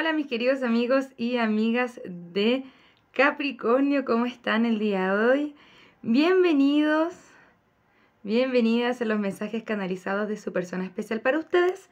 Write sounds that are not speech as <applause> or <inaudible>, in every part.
hola mis queridos amigos y amigas de Capricornio, ¿cómo están el día de hoy? Bienvenidos, bienvenidas a los mensajes canalizados de su persona especial para ustedes.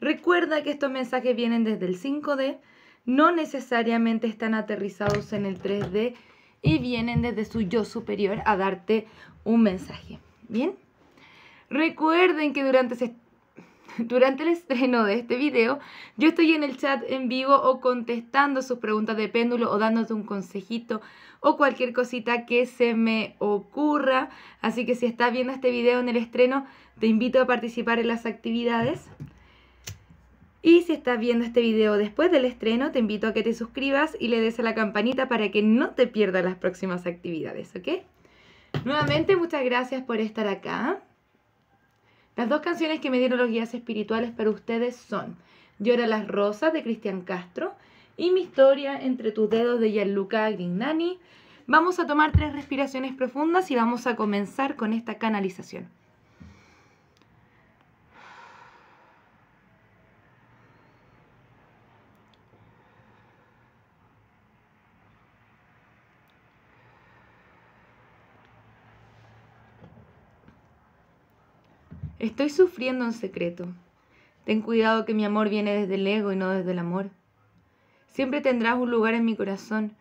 Recuerda que estos mensajes vienen desde el 5D, no necesariamente están aterrizados en el 3D y vienen desde su yo superior a darte un mensaje. ¿Bien? Recuerden que durante este <laughs> Durante el estreno de este video, yo estoy en el chat en vivo o contestando sus preguntas de péndulo o dándote un consejito o cualquier cosita que se me ocurra. Así que si estás viendo este video en el estreno, te invito a participar en las actividades. Y si estás viendo este video después del estreno, te invito a que te suscribas y le des a la campanita para que no te pierdas las próximas actividades, ¿ok? Nuevamente, muchas gracias por estar acá. Las dos canciones que me dieron los guías espirituales para ustedes son Llora las rosas de Cristian Castro y Mi historia entre tus dedos de Gianluca Grignani. Vamos a tomar tres respiraciones profundas y vamos a comenzar con esta canalización. Estoy sufriendo en secreto. Ten cuidado que mi amor viene desde el ego y no desde el amor. Siempre tendrás un lugar en mi corazón,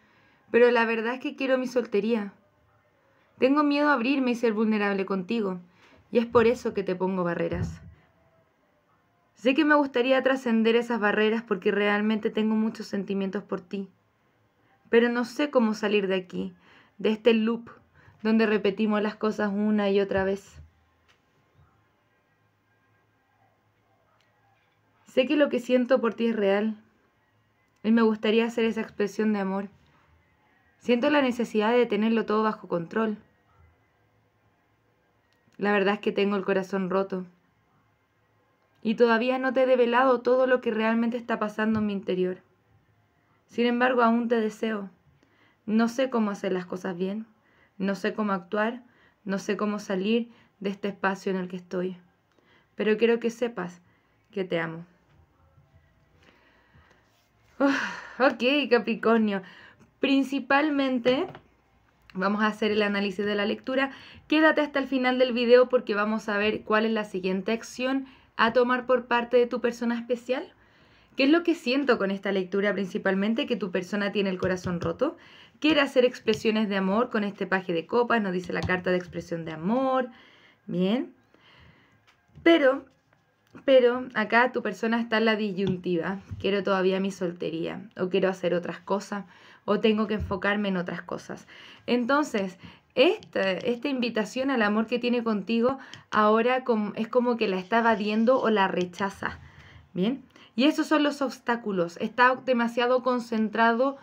pero la verdad es que quiero mi soltería. Tengo miedo a abrirme y ser vulnerable contigo, y es por eso que te pongo barreras. Sé que me gustaría trascender esas barreras porque realmente tengo muchos sentimientos por ti, pero no sé cómo salir de aquí, de este loop donde repetimos las cosas una y otra vez. Sé que lo que siento por ti es real y me gustaría hacer esa expresión de amor. Siento la necesidad de tenerlo todo bajo control. La verdad es que tengo el corazón roto y todavía no te he develado todo lo que realmente está pasando en mi interior. Sin embargo, aún te deseo. No sé cómo hacer las cosas bien, no sé cómo actuar, no sé cómo salir de este espacio en el que estoy. Pero quiero que sepas que te amo ok, Capricornio. Principalmente vamos a hacer el análisis de la lectura. Quédate hasta el final del video porque vamos a ver cuál es la siguiente acción a tomar por parte de tu persona especial. ¿Qué es lo que siento con esta lectura principalmente? Que tu persona tiene el corazón roto. Quiere hacer expresiones de amor con este paje de copas, nos dice la carta de expresión de amor. Bien. Pero pero acá tu persona está en la disyuntiva. Quiero todavía mi soltería, o quiero hacer otras cosas, o tengo que enfocarme en otras cosas. Entonces, esta, invitación al amor que tiene contigo ahora es como que la está evadiendo o la rechaza. Bien. Y esos son los obstáculos. Está demasiado concentrado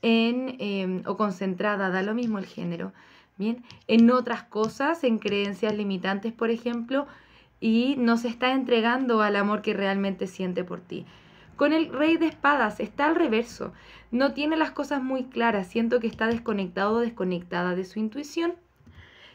en, em, o concentrada, da lo mismo el género, ¿bien? En otras cosas, en creencias limitantes, por ejemplo, y nos está entregando al amor que realmente siente por ti. Con el rey de espadas está al reverso, no tiene las cosas muy claras, siento que está desconectado o desconectada de su intuición.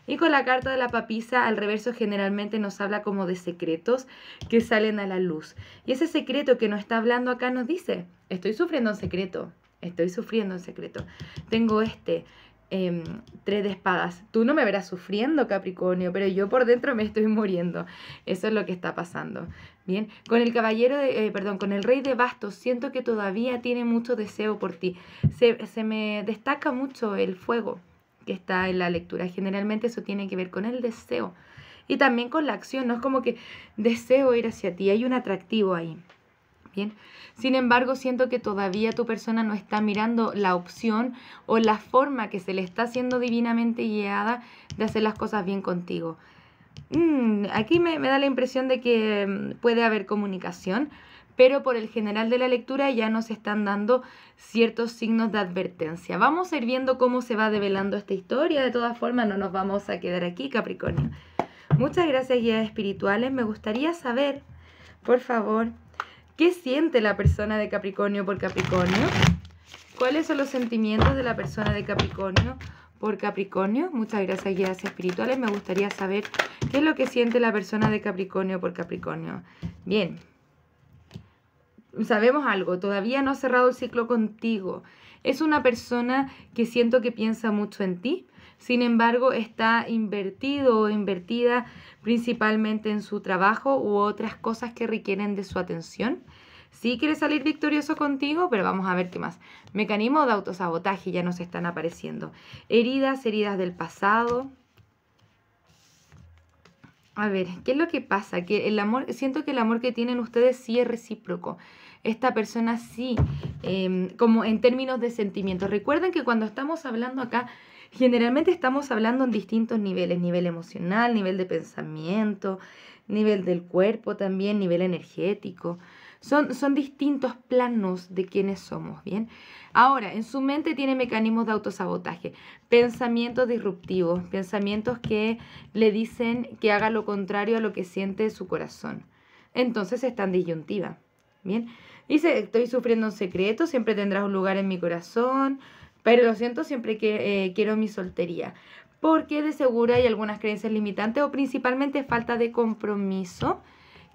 Y con la carta de la papisa al reverso generalmente nos habla como de secretos que salen a la luz. Y ese secreto que nos está hablando acá nos dice, estoy sufriendo un secreto, estoy sufriendo un secreto, tengo este, Em, tres de espadas. Tú no me verás sufriendo, Capricornio, pero yo por dentro me estoy muriendo. Eso es lo que está pasando. Bien, con el caballero, de, eh, perdón, con el rey de bastos, siento que todavía tiene mucho deseo por ti. Se, se me destaca mucho el fuego que está en la lectura. Generalmente eso tiene que ver con el deseo y también con la acción. No es como que deseo ir hacia ti, hay un atractivo ahí bien. Sin embargo, siento que todavía tu persona no está mirando la opción o la forma que se le está haciendo divinamente guiada de hacer las cosas bien contigo. Mm, aquí me, me, da la impresión de que mm, puede haber comunicación, pero por el general de la lectura ya nos están dando ciertos signos de advertencia. Vamos a ir viendo cómo se va develando esta historia, de todas formas no nos vamos a quedar aquí, Capricornio. Muchas gracias, guías espirituales. Me gustaría saber, por favor, ¿Qué siente la persona de Capricornio por Capricornio? ¿Cuáles son los sentimientos de la persona de Capricornio por Capricornio? Muchas gracias, guías espirituales. Me gustaría saber qué es lo que siente la persona de Capricornio por Capricornio. Bien. Sabemos algo, todavía no ha cerrado el ciclo contigo. Es una persona que siento que piensa mucho en ti, sin embargo está invertido o invertida principalmente en su trabajo u otras cosas que requieren de su atención. Sí quiere salir victorioso contigo, pero vamos a ver qué más. Mecanismo de autosabotaje ya nos están apareciendo. Heridas, heridas del pasado, a ver, ¿qué es lo que pasa? Que el amor, siento que el amor que tienen ustedes sí es recíproco. Esta persona sí, em, como en términos de sentimientos. Recuerden que cuando estamos hablando acá Generalmente estamos hablando en distintos niveles, nivel emocional, nivel de pensamiento, nivel del cuerpo también, nivel energético. Son, son distintos planos de quienes somos, ¿bien? Ahora, en su mente tiene mecanismos de autosabotaje, pensamientos disruptivos, pensamientos que le dicen que haga lo contrario a lo que siente su corazón. Entonces está en disyuntiva, ¿bien? Dice, estoy sufriendo un secreto, siempre tendrás un lugar en mi corazón, pero lo siento, siempre que, eh, quiero mi soltería. Porque de seguro hay algunas creencias limitantes o principalmente falta de compromiso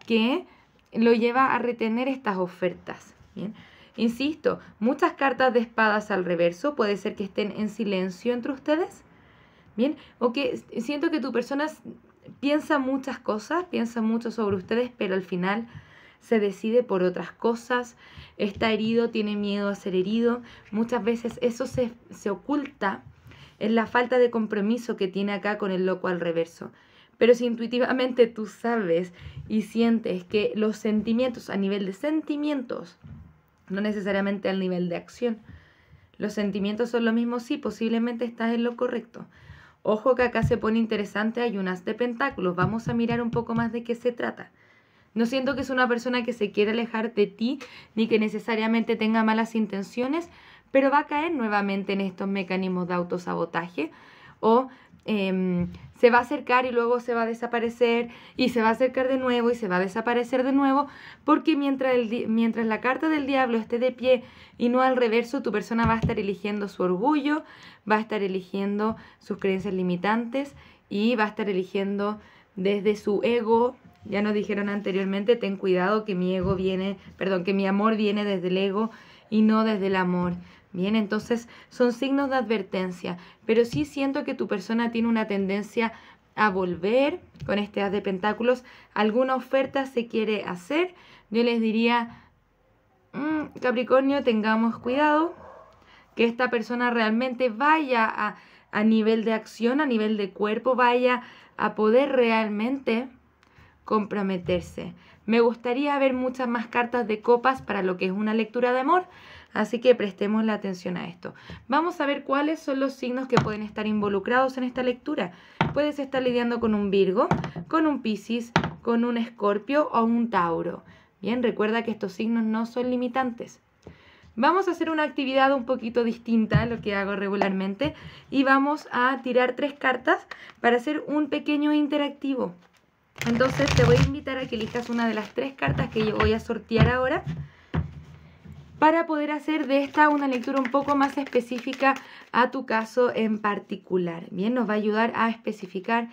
que lo lleva a retener estas ofertas. Bien. Insisto, muchas cartas de espadas al reverso puede ser que estén en silencio entre ustedes. Bien, o que siento que tu persona piensa muchas cosas, piensa mucho sobre ustedes, pero al final se decide por otras cosas, está herido, tiene miedo a ser herido. Muchas veces eso se, oculta en la falta de compromiso que tiene acá con el loco al reverso. Pero si intuitivamente tú sabes y sientes que los sentimientos, a nivel de sentimientos, no necesariamente al nivel de acción, los sentimientos son lo mismo, sí, posiblemente estás en lo correcto. Ojo que acá se pone interesante, hay unas de pentáculos, vamos a mirar un poco más de qué se trata. No siento que es una persona que se quiera alejar de ti ni que necesariamente tenga malas intenciones, pero va a caer nuevamente en estos mecanismos de autosabotaje o em, se va a acercar y luego se va a desaparecer y se va a acercar de nuevo y se va a desaparecer de nuevo porque mientras, mientras la carta del diablo esté de pie y no al reverso, tu persona va a estar eligiendo su orgullo, va a estar eligiendo sus creencias limitantes y va a estar eligiendo desde su ego ya nos dijeron anteriormente, ten cuidado que mi ego viene, perdón, que mi amor viene desde el ego y no desde el amor. Bien, entonces son signos de advertencia, pero sí siento que tu persona tiene una tendencia a volver con este haz de pentáculos. Alguna oferta se quiere hacer. Yo les diría, mm, Capricornio, tengamos cuidado que esta persona realmente vaya a, a nivel de acción, a nivel de cuerpo, vaya a poder realmente comprometerse. Me gustaría ver muchas más cartas de copas para lo que es una lectura de amor, así que prestemos la atención a esto. Vamos a ver cuáles son los signos que pueden estar involucrados en esta lectura. Puedes estar lidiando con un Virgo, con un Piscis, con un Escorpio o un Tauro. Bien, recuerda que estos signos no son limitantes. Vamos a hacer una actividad un poquito distinta a lo que hago regularmente y vamos a tirar tres cartas para hacer un pequeño interactivo. Entonces te voy a invitar a que elijas una de las tres cartas que yo voy a sortear ahora para poder hacer de esta una lectura un poco más específica a tu caso en particular. Bien, nos va a ayudar a especificar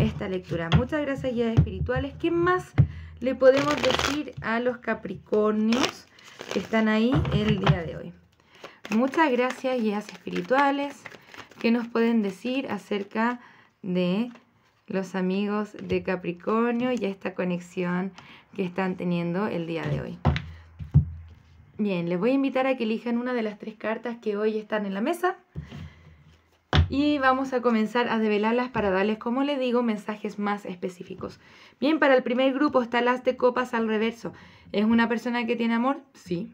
esta lectura. Muchas gracias, guías espirituales. ¿Qué más le podemos decir a los Capricornios que están ahí el día de hoy? Muchas gracias, guías espirituales, que nos pueden decir acerca de los amigos de Capricornio y esta conexión que están teniendo el día de hoy. Bien, les voy a invitar a que elijan una de las tres cartas que hoy están en la mesa y vamos a comenzar a develarlas para darles, como les digo, mensajes más específicos. Bien, para el primer grupo está las de copas al reverso. ¿Es una persona que tiene amor? Sí,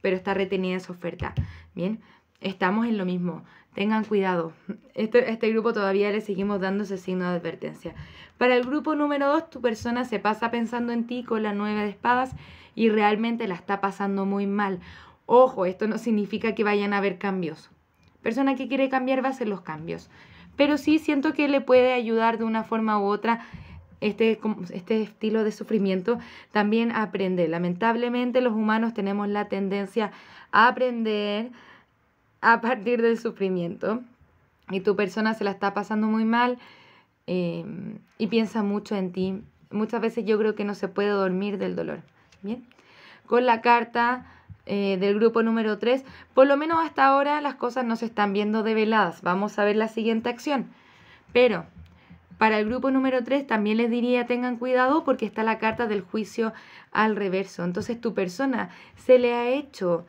pero está retenida su oferta. Bien, estamos en lo mismo. Tengan cuidado. Este, este grupo todavía le seguimos dando ese signo de advertencia. Para el grupo número 2, tu persona se pasa pensando en ti con la nueve de espadas y realmente la está pasando muy mal. Ojo, esto no significa que vayan a haber cambios. Persona que quiere cambiar va a hacer los cambios. Pero sí siento que le puede ayudar de una forma u otra este, este estilo de sufrimiento también aprende. Lamentablemente los humanos tenemos la tendencia a aprender, a partir del sufrimiento y tu persona se la está pasando muy mal eh, y piensa mucho en ti. Muchas veces yo creo que no se puede dormir del dolor. Bien, con la carta eh, del grupo número 3, por lo menos hasta ahora las cosas no se están viendo de veladas, Vamos a ver la siguiente acción. Pero para el grupo número 3 también les diría tengan cuidado porque está la carta del juicio al reverso. Entonces tu persona se le ha hecho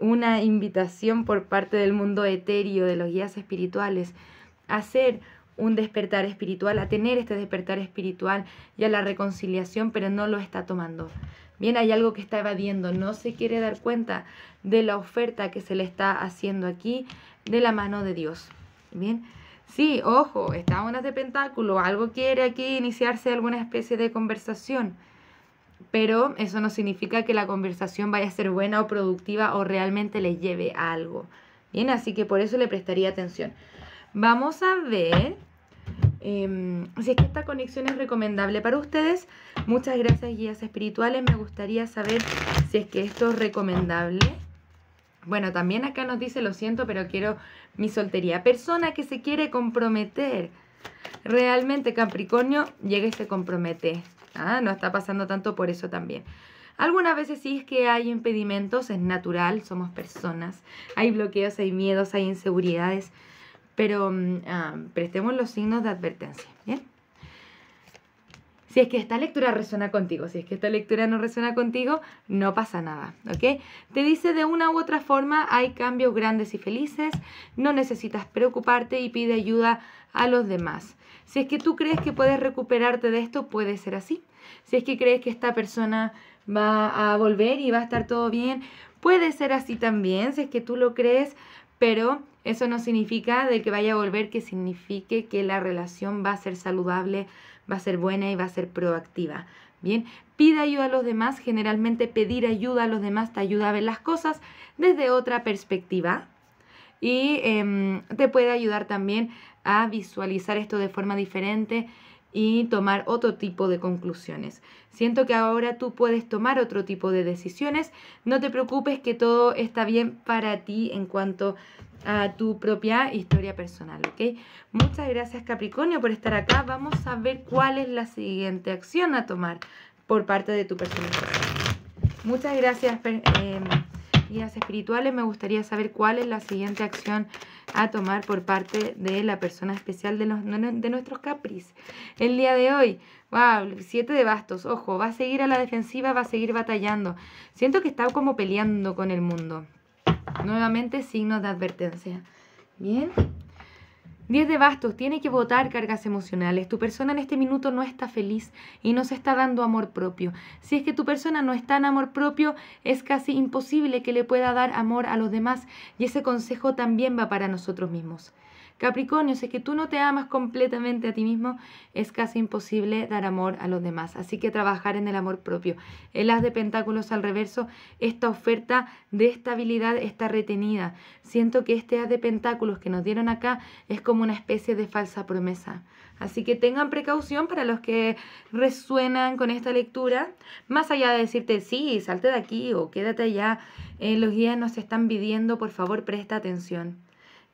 una invitación por parte del mundo etéreo, de los guías espirituales, a hacer un despertar espiritual, a tener este despertar espiritual y a la reconciliación, pero no lo está tomando. Bien, hay algo que está evadiendo, no se quiere dar cuenta de la oferta que se le está haciendo aquí de la mano de Dios. Bien, sí, ojo, está una de pentáculo, algo quiere aquí iniciarse alguna especie de conversación pero eso no significa que la conversación vaya a ser buena o productiva o realmente les lleve a algo. Bien, así que por eso le prestaría atención. Vamos a ver em, si es que esta conexión es recomendable para ustedes. Muchas gracias, guías espirituales. Me gustaría saber si es que esto es recomendable. Bueno, también acá nos dice, lo siento, pero quiero mi soltería. Persona que se quiere comprometer. Realmente, Capricornio, llega y se compromete. Ah, no está pasando tanto por eso también. Algunas veces sí es que hay impedimentos, es natural, somos personas, hay bloqueos, hay miedos, hay inseguridades, pero mm, ah, prestemos los signos de advertencia, ¿bien? Si es que esta lectura resuena contigo, si es que esta lectura no resuena contigo, no pasa nada, ¿ok? Te dice de una u otra forma hay cambios grandes y felices, no necesitas preocuparte y pide ayuda a los demás. Si es que tú crees que puedes recuperarte de esto, puede ser así. Si es que crees que esta persona va a volver y va a estar todo bien, puede ser así también, si es que tú lo crees, pero eso no significa de que vaya a volver que signifique que la relación va a ser saludable va a ser buena y va a ser proactiva. Bien, pide ayuda a los demás. Generalmente pedir ayuda a los demás te ayuda a ver las cosas desde otra perspectiva y em, te puede ayudar también a visualizar esto de forma diferente y tomar otro tipo de conclusiones. Siento que ahora tú puedes tomar otro tipo de decisiones. No te preocupes que todo está bien para ti en cuanto a tu propia historia personal, ¿ok? Muchas gracias Capricornio por estar acá. Vamos a ver cuál es la siguiente acción a tomar por parte de tu personalidad. Muchas gracias. Em, guías espirituales, me gustaría saber cuál es la siguiente acción a tomar por parte de la persona especial de, los, de nuestros Capris. El día de hoy, wow, siete de bastos, ojo, va a seguir a la defensiva, va a seguir batallando. Siento que está como peleando con el mundo. Nuevamente signos de advertencia. Bien, 10 de bastos, tiene que votar cargas emocionales. Tu persona en este minuto no está feliz y no se está dando amor propio. Si es que tu persona no está en amor propio, es casi imposible que le pueda dar amor a los demás y ese consejo también va para nosotros mismos. Capricornio, si es que tú no te amas completamente a ti mismo, es casi imposible dar amor a los demás. Así que trabajar en el amor propio. El haz de pentáculos al reverso, esta oferta de estabilidad está retenida. Siento que este haz de pentáculos que nos dieron acá es como una especie de falsa promesa. Así que tengan precaución para los que resuenan con esta lectura. Más allá de decirte, sí, salte de aquí o quédate allá, eh, los guías nos están pidiendo, por favor, presta atención.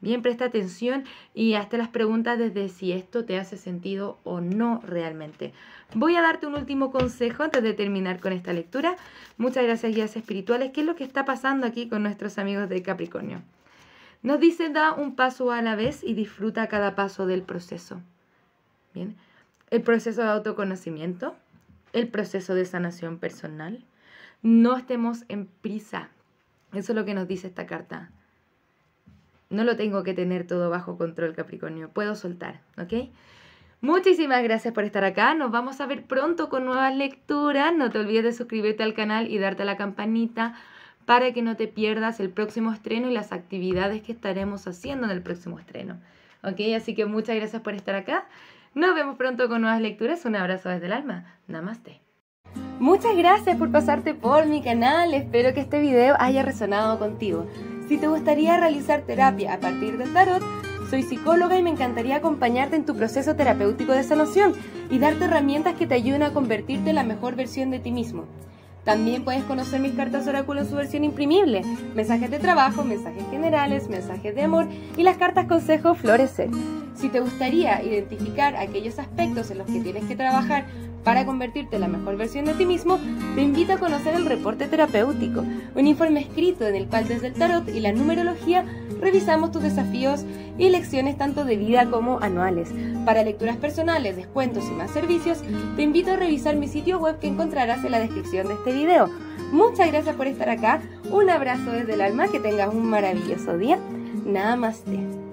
Bien, presta atención y hazte las preguntas desde si esto te hace sentido o no realmente. Voy a darte un último consejo antes de terminar con esta lectura. Muchas gracias, guías espirituales. ¿Qué es lo que está pasando aquí con nuestros amigos de Capricornio? Nos dice, da un paso a la vez y disfruta cada paso del proceso. Bien, el proceso de autoconocimiento, el proceso de sanación personal. No estemos en prisa. Eso es lo que nos dice esta carta. No lo tengo que tener todo bajo control, Capricornio. Puedo soltar, ¿ok? Muchísimas gracias por estar acá. Nos vamos a ver pronto con nuevas lecturas. No te olvides de suscribirte al canal y darte a la campanita para que no te pierdas el próximo estreno y las actividades que estaremos haciendo en el próximo estreno. ¿Ok? Así que muchas gracias por estar acá. Nos vemos pronto con nuevas lecturas. Un abrazo desde el alma. Namaste. Muchas gracias por pasarte por mi canal. Espero que este video haya resonado contigo. Si te gustaría realizar terapia a partir del tarot, soy psicóloga y me encantaría acompañarte en tu proceso terapéutico de sanación y darte herramientas que te ayuden a convertirte en la mejor versión de ti mismo. También puedes conocer mis cartas oráculo en su versión imprimible, mensajes de trabajo, mensajes generales, mensajes de amor y las cartas consejo Florecer. Si te gustaría identificar aquellos aspectos en los que tienes que trabajar para convertirte en la mejor versión de ti mismo, te invito a conocer el reporte terapéutico, un informe escrito en el cual desde el tarot y la numerología revisamos tus desafíos y lecciones tanto de vida como anuales. Para lecturas personales, descuentos y más servicios, te invito a revisar mi sitio web que encontrarás en la descripción de este video. Muchas gracias por estar acá, un abrazo desde el alma, que tengas un maravilloso día. Namaste.